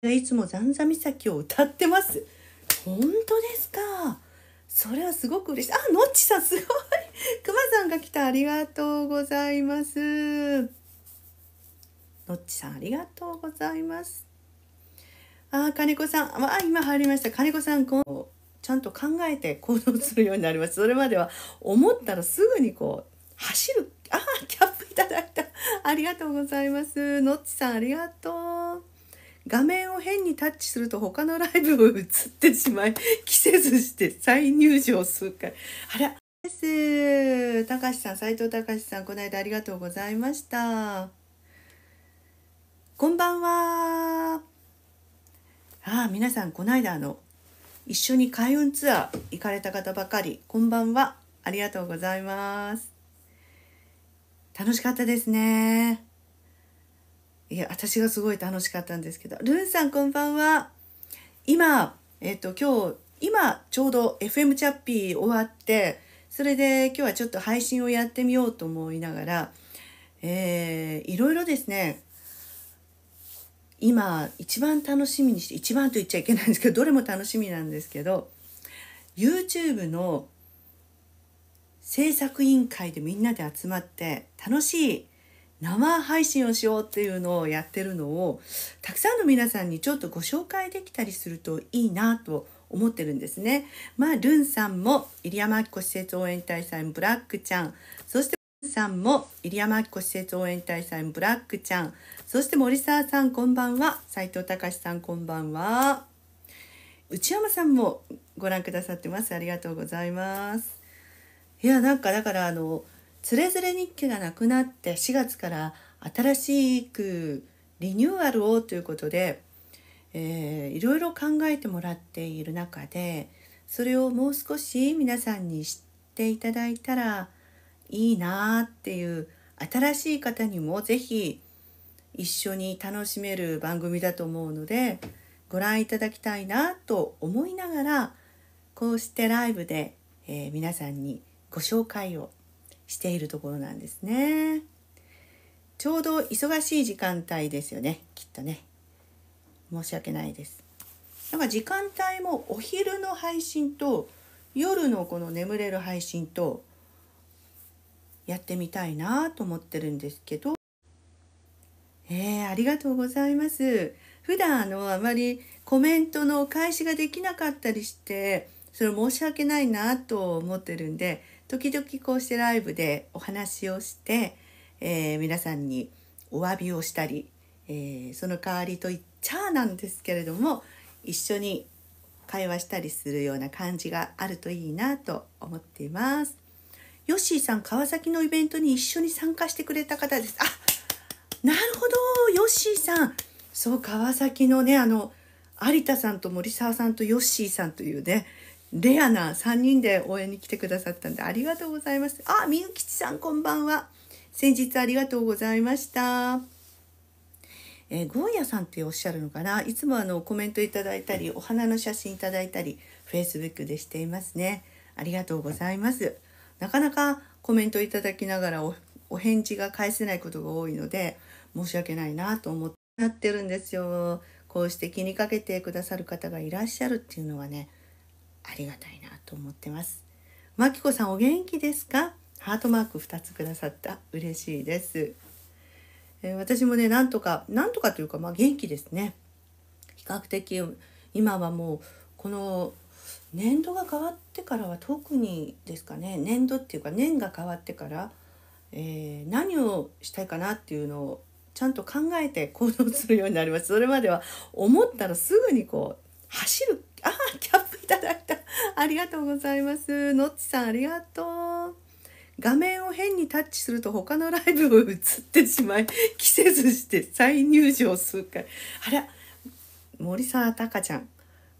いつもザんざ岬を歌ってます。本当ですか。それはすごく嬉しい。あ、のっちさんすごい。くまさんが来た。ありがとうございます。のっちさんありがとうございます。あ、金子さん。あ、今入りました。金子さん、こう、ちゃんと考えて行動するようになります。それまでは思ったらすぐにこう、走る。あ、キャップいただいた。ありがとうございます。のっちさんありがとう。画面を変にタッチすると他のライブを映ってしまい、着 せずして再入場するか。あら、です。たかしさん、斉藤たかしさん、この間ありがとうございました。こんばんは。ああ、皆さん、この間あの、一緒に開運ツアー行かれた方ばかり、こんばんは。ありがとうございます。楽しかったですね。いや私がすごい楽しかったんですけどルーンさんこんばんは今えっ、と今日今ちょうど FM チャッピー終わってそれで今日はちょっと配信をやってみようと思いながら、えー、いろいろですね今一番楽しみにして一番と言っちゃいけないんですけどどれも楽しみなんですけど YouTube の制作委員会でみんなで集まって楽しい生配信をしようっていうのをやってるのをたくさんの皆さんにちょっとご紹介できたりするといいなと思ってるんですね。まあ、ルンさんも入山明子施設応援隊さんブラックちゃんそしてルンさんも入山明子施設応援隊さんブラックちゃんそして森沢さんこんばんは斉藤隆さんこんばんは内山さんもご覧くださってますありがとうございますいやなんかだからあのつれづれ日記がなくなって4月から新しくリニューアルをということで、えー、いろいろ考えてもらっている中でそれをもう少し皆さんに知っていただいたらいいなっていう新しい方にも是非一緒に楽しめる番組だと思うのでご覧いただきたいなと思いながらこうしてライブで、えー、皆さんにご紹介をしているところなんですね。ちょうど忙しい時間帯ですよね、きっとね。申し訳ないです。なんか時間帯もお昼の配信と夜のこの眠れる配信とやってみたいなと思ってるんですけど、えー、ありがとうございます。普段あのあまりコメントの開始ができなかったりしてそれ申し訳ないなと思ってるんで時々こうしてライブでお話をして、えー、皆さんにお詫びをしたり、えー、その代わりと言っちゃなんですけれども一緒に会話したりするような感じがあるといいなと思っています。ヨッシーさん川崎のイベントに一緒に参加してくれた方です。あなるほどヨッシーさんそう川崎のねあの有田さんと森沢さんとヨッシーさんというねレアな3人で応援に来てくださったんでありがとうございます。あ、みゆきちさんこんばんは。先日ありがとうございました。えー、ゴーヤさんっておっしゃるのかないつもあのコメントいただいたりお花の写真いただいたり Facebook でしていますね。ありがとうございます。なかなかコメントいただきながらお返事が返せないことが多いので申し訳ないなと思ってってるんですよ。こうして気にかけてくださる方がいらっしゃるっていうのはねありがたいなと思ってます。まきこさんお元気ですかハートマーク2つくださった嬉しいです。えー、私もねなんとかなんとかというかまあ元気ですね。比較的今はもうこの年度が変わってからは特にですかね年度っていうか年が変わってから、えー、何をしたいかなっていうのをちゃんと考えて行動するようになりますそれまでは思ったらすぐにこう走るあキャップいただいた ありがとうございます。のっちさん、ありがとう。画面を変にタッチすると他のライブを映ってしまい、着せずして再入場するか。あら、森沢たかちゃん。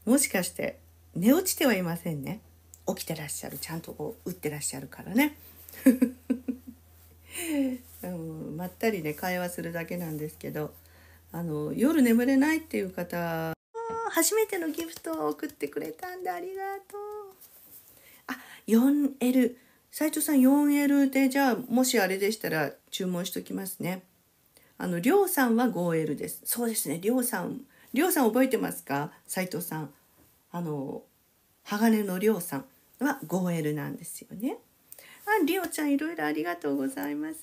もしかして、寝落ちてはいませんね。起きてらっしゃる。ちゃんとこう、打ってらっしゃるからね。うん、まったりね、会話するだけなんですけど、あの、夜眠れないっていう方、初めてのギフトを送ってくれたんでありがとう。あ 4L 斉藤さん 4L でじゃあもしあれでしたら注文しときますね。あのりょうさんは 5L です。そうですねりょうさんりょうさん覚えてますか斉藤さん。あの鋼のりょうさんは 5L なんですよね。ありおちゃんいろいろありがとうございます。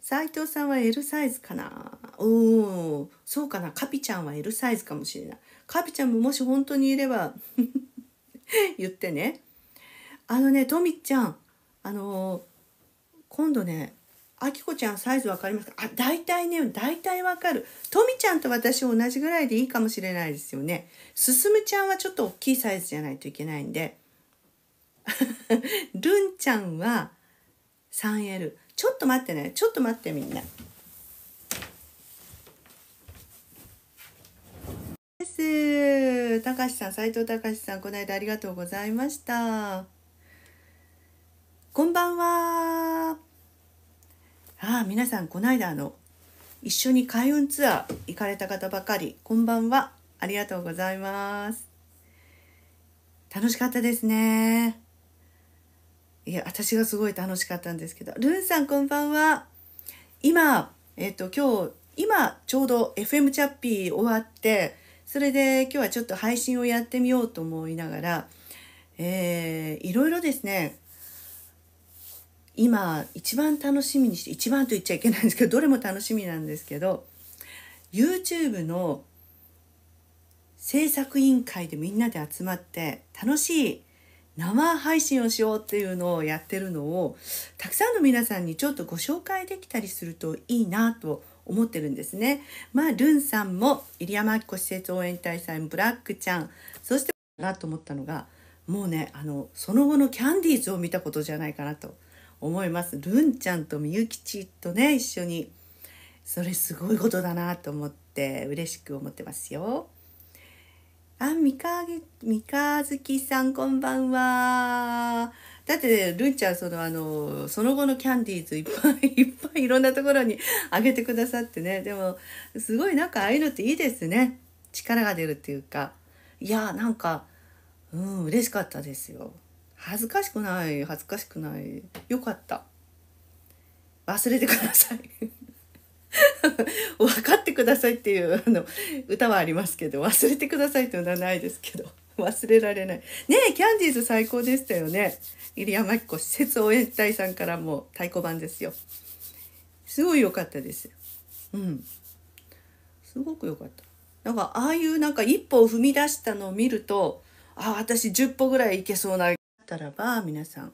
斉藤さんは L サイズかなうんそうかなカピちゃんは L サイズかもしれないカピちゃんももし本当にいれば 言ってねあのねとみちゃんあの今度ねあきこちゃんサイズ分かりますかあ大体ね大体わかるとみちゃんと私同じぐらいでいいかもしれないですよねすすむちゃんはちょっと大きいサイズじゃないといけないんでるん ちゃんは 3L ちょっと待ってねちょっと待ってみんな。たかしさん、斉藤たかしさん、この間ありがとうございました。こんばんは。ああ、皆さん、この間あの、一緒に開運ツアー行かれた方ばかり、こんばんは。ありがとうございます。楽しかったですね。いや、私がすごい楽しかったんですけど、ルンさん、こんばんは。今、えっと、今日、今ちょうど FM チャッピー終わってそれで今日はちょっと配信をやってみようと思いながら、えー、いろいろですね、今一番楽しみにして、一番と言っちゃいけないんですけど、どれも楽しみなんですけど、YouTube の制作委員会でみんなで集まって楽しい生配信をしようっていうのをやってるのをたくさんの皆さんにちょっとご紹介できたりするといいなと思ってるんですね。まあルンさんも入山明子施設応援隊さんブラックちゃんそしてなと思ったのがもうねあのその後のキャンディーズを見たことじゃないかなと思います。ルンちゃんとみゆきちとね一緒にそれすごいことだなと思って嬉しく思ってますよ。あ、三日月、三日月さんこんばんは。だって、ね、ルちゃんそのあのその後のキャンディーズいっぱい いっぱいいろんなところにあげてくださってねでもすごいなんかああいうのっていいですね力が出るっていうかいやなんかうん嬉しかったですよ恥ずかしくない恥ずかしくないよかった忘れてください 分かってくださいっていうあの歌はありますけど忘れてくださいっていうのはないですけど。忘れられない。ねえ、キャンディーズ最高でしたよね。入山紀子施設応援隊さんからも太鼓判ですよ。すごい良かったです。うん。すごく良かった。なんかああいうなんか一歩を踏み出したのを見ると、ああ、私10歩ぐらいいけそうな。ったらば、皆さん、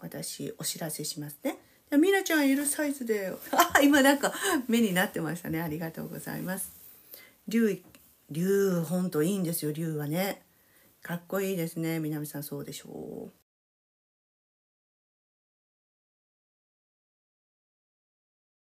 私お知らせしますね。みなちゃんいるサイズで、あ、今なんか目になってましたね。ありがとうございます。りゅ竜本といいんですよ竜はねかっこいいですね南さんそうでしょう